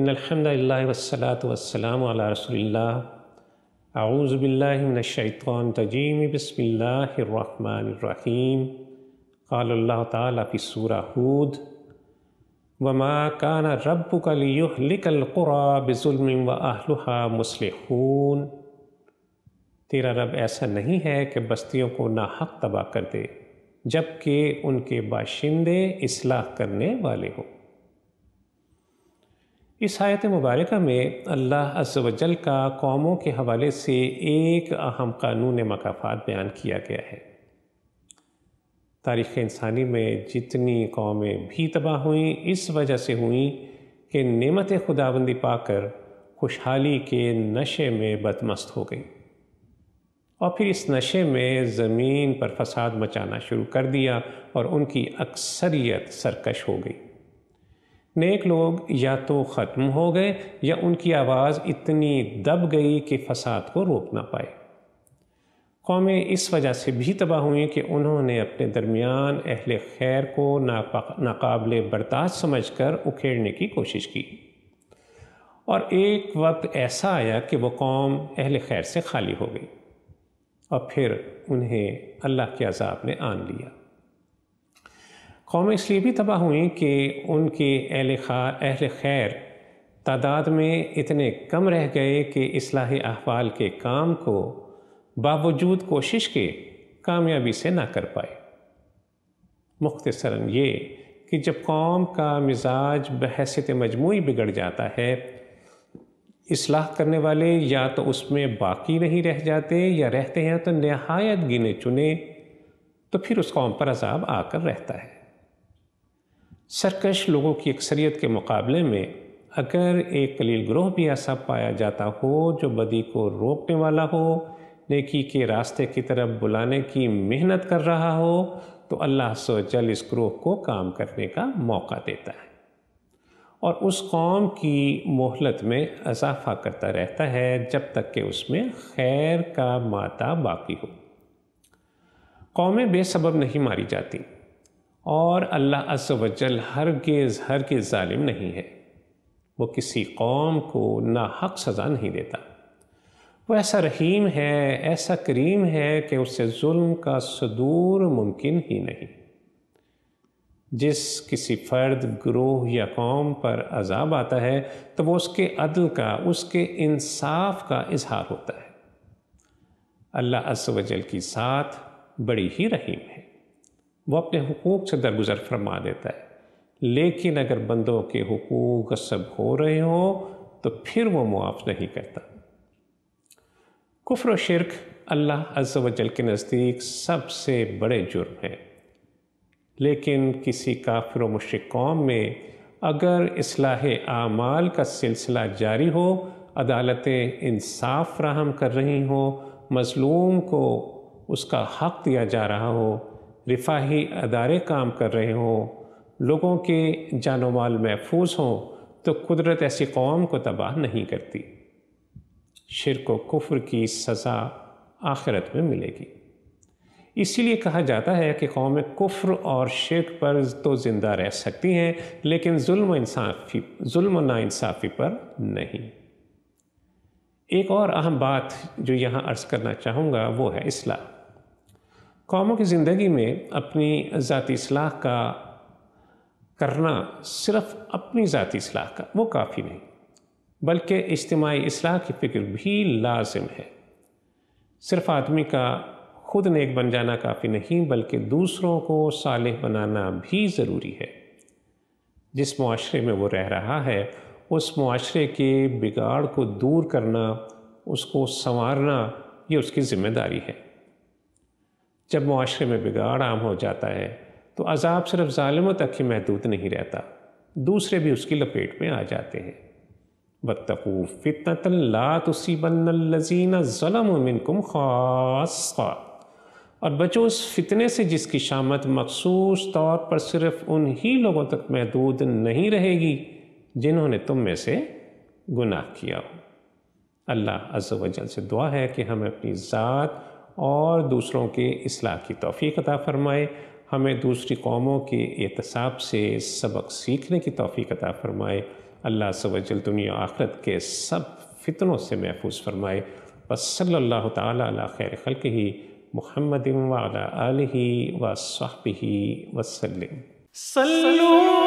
इन अलहमदिल्ला वसलात वसलाम रसोल्ला आऊज़बिल्लाशैतवान तजीम बसमिल्लाम क़ाल्ला तफ़िसूर हूद वमा कान रब कलिकलकुरा बज़ुल्म व अहलहा मुसलून तेरा रब ऐसा नहीं है कि बस्तियों को ना हक तबाह कर दे जबकि उनके बाशिंदे इसलाह करने वाले हों इस आयत मुबारक में अल्लाह अजल का कौमों के हवाले से एक अहम कानून मकाफात बयान किया गया है तारीख़ इंसानी में जितनी कौमें भी तबाह हुई इस वजह से हुई कि नमत खुदाबंदी पाकर खुशहाली के नशे में बदमस्त हो गई और फिर इस नशे में ज़मीन पर फसाद मचाना शुरू कर दिया और उनकी अक्सरियत सरकश हो गई नेक लोग या तो ख़त्म हो गए या उनकी आवाज़ इतनी दब गई कि फसाद को रोक ना पाए कौमें इस वजह से भी तबाह हुई कि उन्होंने अपने दरमियान अहल खैर को नाकाबले बर्दाश्त समझ कर उखेड़ने की कोशिश की और एक वक्त ऐसा आया कि वह कौम अहल खैर से खाली हो गई और फिर उन्हें अल्लाह के अजाब ने आन लिया कौमें इसलिए भी तबाह हुई कि उनके अहल खा अहल खैर तादाद में इतने कम रह गए कि इसलाह अहवाल के काम को बावजूद कोशिश के कामयाबी से ना कर पाए मुख्तसरा ये कि जब कौम का मिजाज बहसीत मजमू बिगड़ जाता है इसलाह करने वाले या तो उसमें बाकी नहीं रह जाते या रहते हैं तो नहायत गिने चुने तो फिर उस कौम पर अजाब आकर रहता है सरकश लोगों की अक्सरियत के मुकाबले में अगर एक कलील ग्रोह भी ऐसा पाया जाता हो जो बदी को रोकने वाला हो नेकी के रास्ते की तरफ बुलाने की मेहनत कर रहा हो तो अल्लाह जल इस ग्रोह को काम करने का मौका देता है और उस कौम की मोहलत में इजाफा करता रहता है जब तक कि उसमें खैर का माता बाकी हो कौमें बेसब नहीं मारी जाती और अल्लाह असवजल हर गेज़ हर के ालिम नहीं है वो किसी कौम को ना हक सज़ा नहीं देता वो ऐसा रहीम है ऐसा करीम है कि उससे जुल्म का सदूर मुमकिन ही नहीं जिस किसी फ़र्द ग्रोह या कौम पर अजाब आता है तो वो उसके अदल का उसके इंसाफ का इजहार होता है अल्लाह असवजल की साथ बड़ी ही रहीम है वो अपने हकूक़ से दरगुजर फरमा देता है लेकिन अगर बंदों के हकूक़ सब हो रहे हों तो फिर वो मुआफ़ नहीं करता कुफ्र शिरक अल्लाह अज़ वजल के नज़दीक सबसे बड़े जुर्म हैं लेकिन किसी काफिर मुश्रक कौम में अगर असलाह आमाल का सिलसिला जारी हो अदालतें इंसाफ फ्राहम कर रही हों मज़लूम को उसका हक दिया जा रहा हो रिफाही अदारे काम कर रहे हों लोगों के जानो माल महफूज हों तो कुदरत ऐसी कौम को तबाह नहीं करती शिरक व कुफ्र की सज़ा आखिरत में मिलेगी इसीलिए कहा जाता है कि कौमें कुफ्र और शिरक पर तो ज़िंदा रह सकती हैं लेकिन जुल्म इंसाफी जुल्म नाइंसाफ़ी पर नहीं एक और अहम बात जो यहाँ अर्ज़ करना चाहूँगा वो है इसलाह कौमों की ज़िंदगी में अपनी ज़ाती असलाह का करना सिर्फ अपनी ज़ाती असलाह का वो काफ़ी नहीं बल्कि इज्तमाही असलाह की फ़िक्र भी लाजिम है सिर्फ आदमी का खुद नेक बन जाना काफ़ी नहीं बल्कि दूसरों को साल बनाना भी ज़रूरी है जिस माशरे में वो रह रहा है उस माशरे के बिगाड़ को दूर करना उसको संवारना ये उसकी ज़िम्मेदारी है जब माशरे में बिगाड़ आम हो जाता है तो अजाब सिर्फ ालमों तक ही महदूद नहीं रहता दूसरे भी उसकी लपेट में आ जाते हैं बतकू फितनत ख़ास और बचो उस फितने से जिसकी शामत मखसूस तौर पर सिर्फ ही लोगों तक महदूद नहीं रहेगी जिन्होंने तुम में से गुनाह किया हो अल्लाह अजल से दुआ है कि हमें अपनी ज़ात और दूसरों के असलाह की तोफ़ी अता फ़रमाए हमें दूसरी कौमों के एहतसाब से सबक सीखने की तोफ़ी अता फ़रमाए अल्लाह वजल दुनिया आखरत के सब फितनों से महफूज फ़रमाए बस सल्ला तैर खल ही محمد ही वाहब ही वसलम सल्लू